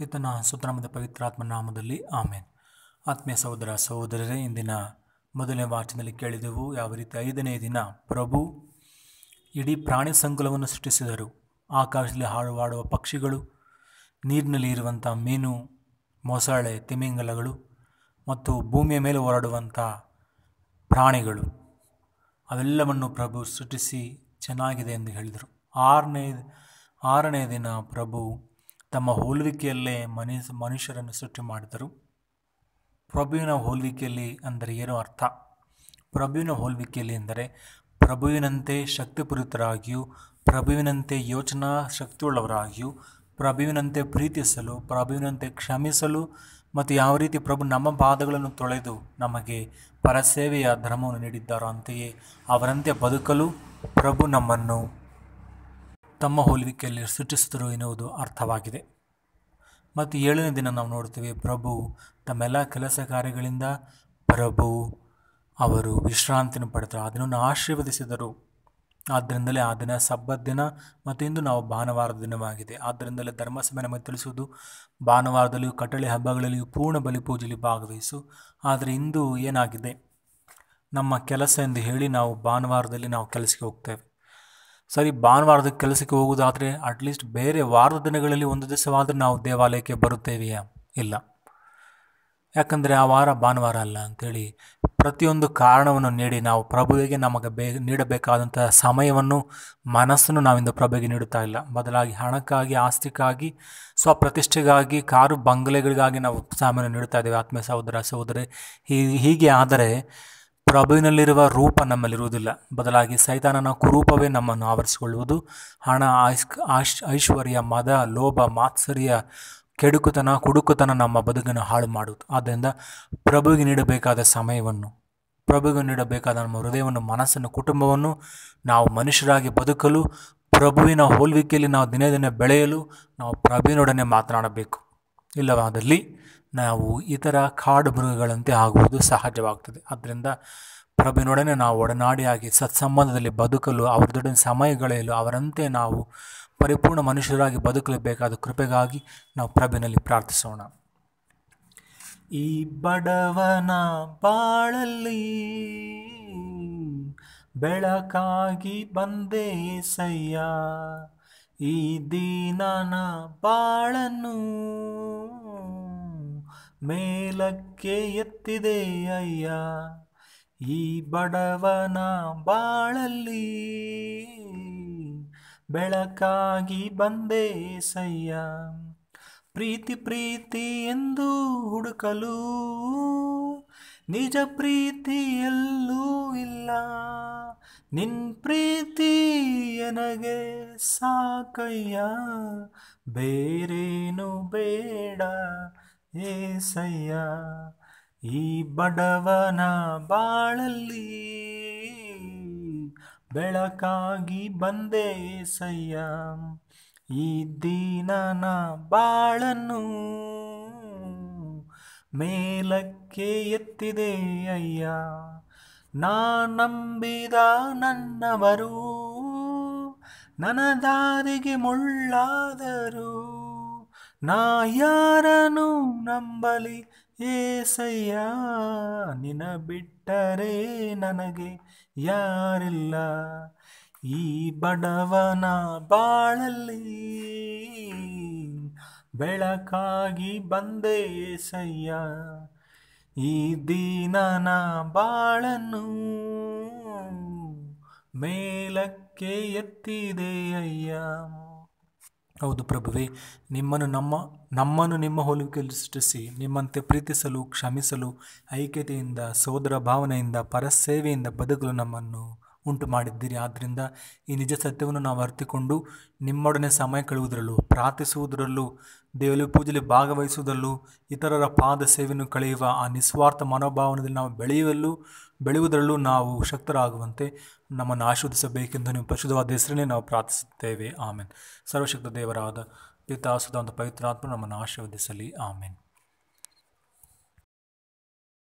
ಪಿತನ ಸುತ್ತನಾಮದ ಪವಿತ್ರಾತ್ಮ ನಾಮದಲ್ಲಿ ಆಮೇನ್ ಆತ್ಮೀಯ ಸಹೋದರ ಸಹೋದರರೇ ಇಂದಿನ ಮೊದಲನೇ ವಾಚನದಲ್ಲಿ ಕೇಳಿದೆವು ಯಾವ ರೀತಿ ಐದನೇ ದಿನ ಪ್ರಭು ಇಡೀ ಪ್ರಾಣಿ ಸಂಕುಲವನ್ನು ಸೃಷ್ಟಿಸಿದರು ಆಕಾಶದಲ್ಲಿ ಹಾಡುವಾಡುವ ಪಕ್ಷಿಗಳು ನೀರಿನಲ್ಲಿ ಇರುವಂಥ ಮೀನು ಮೊಸಳೆ ತಿಮಿಂಗಲಗಳು ಮತ್ತು ಭೂಮಿಯ ಮೇಲೆ ಹೊರಡುವಂಥ ಪ್ರಾಣಿಗಳು ಅವೆಲ್ಲವನ್ನು ಪ್ರಭು ಸೃಷ್ಟಿಸಿ ಚೆನ್ನಾಗಿದೆ ಎಂದು ಹೇಳಿದರು ಆರನೇ ಆರನೇ ದಿನ ಪ್ರಭು ತಮ್ಮ ಹೋಲುವಿಕೆಯಲ್ಲೇ ಮನುಷ್ಯ ಮನುಷ್ಯರನ್ನು ಸೃಷ್ಟಿ ಮಾಡಿದರು ಪ್ರಭುವಿನ ಹೋಲುವಿಕೆಯಲ್ಲಿ ಅಂದರೆ ಏನು ಅರ್ಥ ಪ್ರಭುವಿನ ಹೋಲುವಿಕೆಯಲ್ಲಿ ಎಂದರೆ ಪ್ರಭುವಿನಂತೆ ಶಕ್ತಿಪೂರಿತರಾಗಿಯೂ ಪ್ರಭುವಿನಂತೆ ಯೋಚನಾ ಶಕ್ತಿಯುಳ್ಳವರಾಗಿಯೂ ಪ್ರಭುವಿನಂತೆ ಪ್ರೀತಿಸಲು ಪ್ರಭುವಿನಂತೆ ಕ್ಷಮಿಸಲು ಮತ್ತು ಯಾವ ರೀತಿ ಪ್ರಭು ನಮ್ಮ ಪಾದಗಳನ್ನು ತೊಳೆದು ನಮಗೆ ಪರಸೇವೆಯ ಧರ್ಮವನ್ನು ನೀಡಿದ್ದಾರೋ ಅಂತೆಯೇ ಅವರಂತೆ ಬದುಕಲು ಪ್ರಭು ನಮ್ಮನ್ನು ತಮ್ಮ ಹೋಲಿಕೆಯಲ್ಲಿ ಸೃಷ್ಟಿಸಿದರು ಎನ್ನುವುದು ಅರ್ಥವಾಗಿದೆ ಮತ್ತು ಏಳನೇ ದಿನ ನಾವು ನೋಡ್ತೀವಿ ಪ್ರಭು ತಮ್ಮೆಲ್ಲ ಕೆಲಸ ಕಾರ್ಯಗಳಿಂದ ಪ್ರಭು ಅವರು ವಿಶ್ರಾಂತಿಯನ್ನು ಪಡೆದರು ಅದನ್ನು ಆಶೀರ್ವದಿಸಿದರು ಆದ್ದರಿಂದಲೇ ಆ ದಿನ ಸಬ್ಬತ್ ದಿನ ಮತ್ತು ಇಂದು ನಾವು ಭಾನುವಾರದ ದಿನವಾಗಿದೆ ಆದ್ದರಿಂದಲೇ ಧರ್ಮಸಭೆ ನಮಗೆ ತಿಳಿಸುವುದು ಭಾನುವಾರದಲ್ಲಿಯೂ ಕಟ್ಟಳೆ ಹಬ್ಬಗಳಲ್ಲಿಯೂ ಪೂರ್ಣ ಬಲಿ ಪೂಜೆಯಲ್ಲಿ ಭಾಗವಹಿಸು ಆದರೆ ಇಂದು ಏನಾಗಿದೆ ನಮ್ಮ ಕೆಲಸ ಎಂದು ಹೇಳಿ ನಾವು ಭಾನುವಾರದಲ್ಲಿ ನಾವು ಕೆಲಸಕ್ಕೆ ಹೋಗ್ತೇವೆ ಸರಿ ಭಾನುವಾರದ ಕೆಲಸಕ್ಕೆ ಹೋಗುವುದಾದರೆ ಅಟ್ಲೀಸ್ಟ್ ಬೇರೆ ವಾರದ ದಿನಗಳಲ್ಲಿ ಒಂದು ದಿವಸವಾದರೂ ನಾವು ದೇವಾಲಯಕ್ಕೆ ಬರುತ್ತೇವೆಯಾ ಇಲ್ಲ ಯಾಕಂದರೆ ಆ ವಾರ ಭಾನುವಾರ ಅಲ್ಲ ಅಂಥೇಳಿ ಪ್ರತಿಯೊಂದು ಕಾರಣವನ್ನು ನೀಡಿ ನಾವು ಪ್ರಭುವಿಗೆ ನಮಗೆ ಬೇ ನೀಡಬೇಕಾದಂಥ ಸಮಯವನ್ನು ಮನಸ್ಸನ್ನು ನಾವಿಂದು ಪ್ರಭುವಿಗೆ ನೀಡುತ್ತಾ ಇಲ್ಲ ಬದಲಾಗಿ ಹಣಕ್ಕಾಗಿ ಆಸ್ತಿಗಾಗಿ ಸ್ವಪ್ರತಿಷ್ಠೆಗಾಗಿ ಕಾರು ಬಂಗಲೆಗಳಿಗಾಗಿ ನಾವು ಸಮಯವನ್ನು ನೀಡುತ್ತಾ ಇದ್ದೇವೆ ಆತ್ಮೀಯ ಸಹೋದರ ಸಹೋದರಿ ಹೀಗೆ ಆದರೆ ಪ್ರಭುವಿನಲ್ಲಿರುವ ರೂಪ ನಮ್ಮಲ್ಲಿರುವುದಿಲ್ಲ ಬದಲಾಗಿ ಸೈತಾನನ ಕುರೂಪವೇ ನಮ್ಮನ್ನು ಆವರಿಸಿಕೊಳ್ಳುವುದು ಹಣ ಐಶ್ವರ್ಯ ಮದ ಲೋಭ ಮಾತ್ಸರ್ಯ ಕೆಡುಕುತನ ಕುಡುಕುತನ ನಮ್ಮ ಬದುಕನ್ನು ಹಾಳು ಮಾಡುವುದು ಆದ್ದರಿಂದ ಪ್ರಭುಗೆ ನೀಡಬೇಕಾದ ಸಮಯವನ್ನು ಪ್ರಭುಗೆ ನೀಡಬೇಕಾದ ನಮ್ಮ ಹೃದಯವನ್ನು ಮನಸ್ಸನ್ನು ಕುಟುಂಬವನ್ನು ನಾವು ಮನುಷ್ಯರಾಗಿ ಬದುಕಲು ಪ್ರಭುವಿನ ಹೋಲ್ವಿಕೆಯಲ್ಲಿ ನಾವು ದಿನೇ ದಿನೇ ಬೆಳೆಯಲು ನಾವು ಪ್ರಭುವಿನೊಡನೆ ಮಾತನಾಡಬೇಕು ಇಲ್ಲವಾದಲ್ಲಿ ನಾವು ಇತರ ಕಾಡು ಮೃಗಗಳಂತೆ ಆಗುವುದು ಸಹಜವಾಗ್ತದೆ ಆದ್ದರಿಂದ ಪ್ರಭಿನೊಡನೆ ನಾವು ಒಡನಾಡಿಯಾಗಿ ಸತ್ಸಂಬಂಧದಲ್ಲಿ ಬದುಕಲು ಅವರದೊಡನೆ ಸಮಯಗಳೆಯಲು ಅವರಂತೆ ನಾವು ಪರಿಪೂರ್ಣ ಮನುಷ್ಯರಾಗಿ ಬದುಕಲು ಬೇಕಾದ ಕೃಪೆಗಾಗಿ ನಾವು ಪ್ರಭಿನಲ್ಲಿ ಪ್ರಾರ್ಥಿಸೋಣ ಈ ಬಡವನ ಬಾಳಲ್ಲಿ ಬೆಳಕಾಗಿ ಬಂದೇ ಸಯ್ಯ ಈ ದೀನನ ಬಾಳನ್ನು ಮೇಲಕ್ಕೆ ಎತ್ತಿದೆ ಅಯ್ಯ ಈ ಬಡವನ ಬಾಳಲ್ಲಿ ಬೆಳಕಾಗಿ ಬಂದೆ ಸಯ್ಯ ಪ್ರೀತಿ ಪ್ರೀತಿ ಎಂದು ಹುಡುಕಲು ನಿಜ ಪ್ರೀತಿಯಲ್ಲೂ ಇಲ್ಲ ನಿನ್ ಪ್ರೀತಿ ನನಗೆ ಸಾಕಯ್ಯ ಬೇರೇನು ಬೇಡ ಏಸಯ್ಯ ಈ ಬಡವನ ಬಾಳಲ್ಲಿ ಬೆಳಕಾಗಿ ಬಂದೆ ಏಸಯ್ಯ ಈ ದೀನನ ಬಾಳನ್ನು ಮೇಲಕ್ಕೆ ಎತ್ತಿದೆ ಅಯ್ಯ ನಾ ನಂಬಿದ ನನ್ನವರು ನನದಾರಿಗೆ ಮುಳ್ಳಾದರು ನಾ ಯಾರನು ನಂಬಲಿ ಏಸಯ್ಯ ನಿನ ಬಿಟ್ಟರೆ ನನಗೆ ಯಾರಿಲ್ಲ ಈ ಬಡವನ ಬಾಳಲ್ಲಿ ಬೆಳಕಾಗಿ ಬಂದೆ ಏಸಯ್ಯ ಈ ದೀನನ ಬಾಳನ್ನು ಮೇಲಕ್ಕೆ ಕೆ ಎತ್ತಿದೆ ಅಯ್ಯ ಹೌದು ಪ್ರಭುವೆ ನಿಮ್ಮನ್ನು ನಮ್ಮ ನಮ್ಮನ್ನು ನಿಮ್ಮ ಹೋಲಿಕೆಯಲ್ಲಿ ಸೃಷ್ಟಿಸಿ ನಿಮ್ಮಂತೆ ಪ್ರೀತಿಸಲು ಕ್ಷಮಿಸಲು ಐಕ್ಯತೆಯಿಂದ ಸೋದರ ಭಾವನೆಯಿಂದ ಪರಸೇವೆಯಿಂದ ಬದುಕಲು ನಮ್ಮನ್ನು ಉಂಟು ಮಾಡಿದ್ದೀರಿ ಆದ್ದರಿಂದ ಈ ನಿಜ ಸತ್ಯವನ್ನು ನಾವು ಅರ್ತಿಕೊಂಡು ನಿಮ್ಮೊಡನೆ ಸಮಯ ಕಳೆಯುವುದರಲ್ಲೂ ಪ್ರಾರ್ಥಿಸುವುದರಲ್ಲೂ ದೇವರ ಪೂಜೆಯಲ್ಲಿ ಭಾಗವಹಿಸುವುದರಲ್ಲೂ ಇತರರ ಪಾದ ಸೇವೆಯನ್ನು ಕಳೆಯುವ ಆ ನಿಸ್ವಾರ್ಥ ಮನೋಭಾವನದಲ್ಲಿ ನಾವು ಬೆಳೆಯುವಲ್ಲೂ ಬೆಳೆಯುವುದರಲ್ಲೂ ನಾವು ಶಕ್ತರಾಗುವಂತೆ ನಮ್ಮನ್ನು ಆಶೀರ್ವದಿಸಬೇಕೆಂದು ನೀವು ಪರಿಶುದ್ಧವಾದ ಹೆಸರನ್ನೇ ನಾವು ಪ್ರಾರ್ಥಿಸುತ್ತೇವೆ ಆಮೇನ್ ಸರ್ವಶಕ್ತ ದೇವರಾದ ಪಿತಾಸುದ ಒಂದು ಪವಿತ್ರಾತ್ಮ ನಮ್ಮನ್ನು ಆಶೀರ್ವದಿಸಲಿ ಆಮೇನ್